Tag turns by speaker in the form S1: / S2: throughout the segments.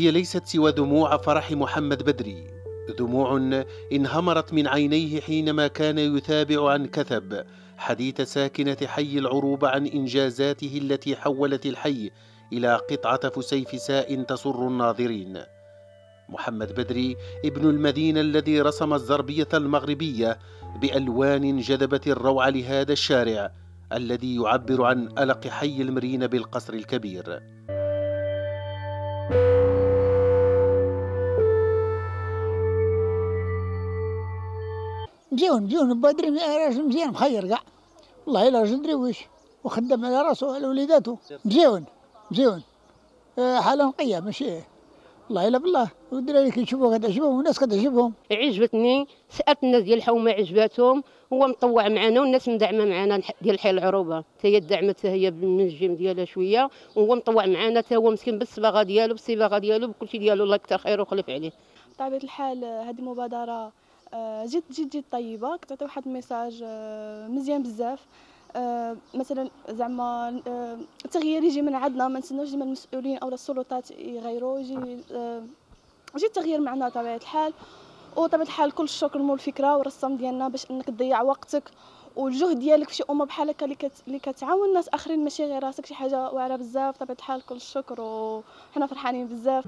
S1: هي ليست سوى دموع فرح محمد بدري دموع انهمرت من عينيه حينما كان يتابع عن كثب حديث ساكنة حي العروبة عن إنجازاته التي حولت الحي إلى قطعة فسيفساء تسر الناظرين محمد بدري ابن المدينة الذي رسم الزربية المغربية بألوان جذبت الروع لهذا الشارع الذي يعبر عن ألق حي المرين بالقصر الكبير thank you
S2: مزيون مزيون بادري
S3: راجل مزيان مخير كاع والله الا راجل درويش وخدام على راسو وعلى وليداته مزيون مزيون آه، حاله نقيه ماشي والله الا بالله والدراري كي يشوفوه كتعجبهم والناس كتعجبهم عجبتني سالت الناس ديال الحومه عجباتهم هو مطوع معنا والناس مدعمه معنا ديال حي العروبه حتى هي دعمت هي من الجيم ديالها شويه وهو مطوع معنا حتى هو مسكين بالصباغه ديالو بالصباغه ديالو بكلشي ديالو الله يكثر خيره وخلف عليه
S2: بطبيعه الحال هذه مبادره آه، جد جد جد طيبه كتعطي واحد الميساج آه، مزيان بزاف آه، مثلا زعما التغيير يجي من عندنا ما نستناوش ديما المسؤولين او السلطات يغيروا يجي يجي التغيير معنا بطبيعه الحال وطبيعه الحال كل الشكر مول الفكره والرسام ديالنا باش انك تضيع وقتك والجهد ديالك في شي امور بحال هكا اللي كتعاون الناس اخرين ماشي غير راسك شي حاجه واعره بزاف طبيعه الحال كل الشكر وحنا فرحانين بزاف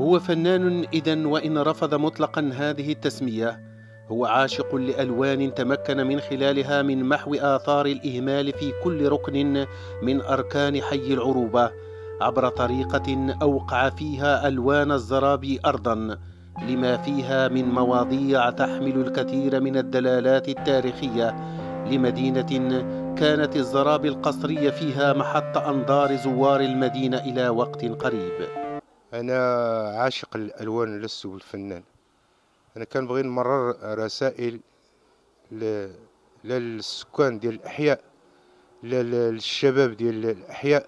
S1: هو فنان اذا وان رفض مطلقا هذه التسميه هو عاشق لالوان تمكن من خلالها من محو اثار الاهمال في كل ركن من اركان حي العروبه عبر طريقه اوقع فيها الوان الزرابي ارضا لما فيها من مواضيع تحمل الكثير من الدلالات التاريخيه لمدينه كانت الزرابي القصريه فيها محط انظار
S3: زوار المدينه الى وقت قريب انا عاشق الالوان لست بالفنان انا كنبغي نمرر رسائل للسكان ديال الاحياء للشباب ديال الاحياء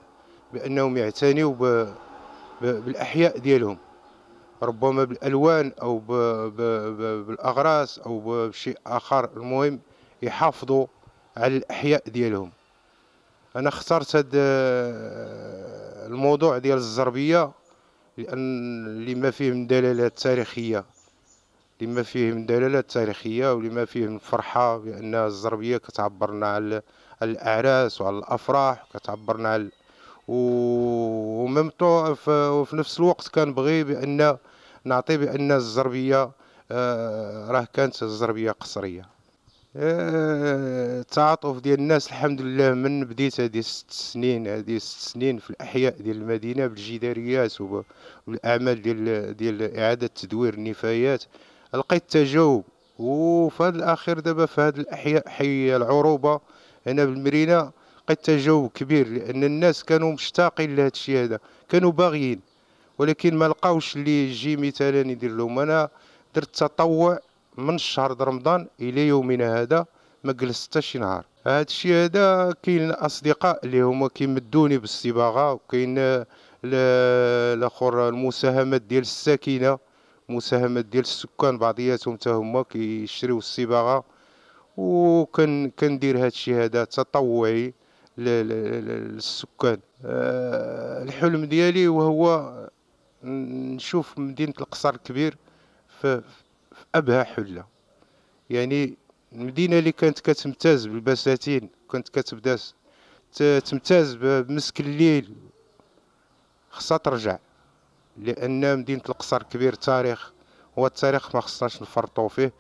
S3: بانهم يعتنيوا بالاحياء ديالهم ربما بالالوان او بالاغراس او بشيء اخر المهم يحافظوا على الاحياء ديالهم انا اخترت هذا الموضوع ديال الزربيه لان لما فيه من دلالات تاريخيه لما فيه من دلالات تاريخية ولما فيه من فرحة بأن الزربية كتعبرنا على الأعراس وعلى الأفراح كتعبرنا على وميم وفي نفس الوقت كنبغي بأن نعطي بأن الزربية آه، راه كانت الزربية قصرية آه، التعاطف ديال الناس الحمد لله من بديت هذه ست سنين هذه ست سنين في الاحياء ديال المدينه بالجداريات والاعمال ديال ديال اعاده تدوير النفايات لقيت تجاوب وفي هذا الاخير دابا في هذه الاحياء حي العروبه هنا بالمرينا لقيت تجاوب كبير لان الناس كانوا مشتاقين لهذا الشيء هذا كانوا باغيين ولكن ما لقاوش اللي يجي مثلا يدير لهم انا درت تطوع من شهر رمضان الى يومنا هذا ما جلست شي نهار هذا الشيء هذا كاين اصدقاء اللي هما كيمدوني بالصباغه وكاين الاخر المساهمات ديال الساكنه مساهمات ديال السكان بعضياتهم حتى هما كيشريو الصباغه وكن كندير هذا الشيء هذا تطوعي للسكان آه، الحلم ديالي وهو نشوف مدينه القصر الكبير في ابهى حله يعني المدينه اللي كانت كتمتاز بالبساتين كانت كتبدا تمتاز بمسك الليل خصها ترجع لان مدينه القصر كبير تاريخ والتاريخ ما خصناش نفرطوا فيه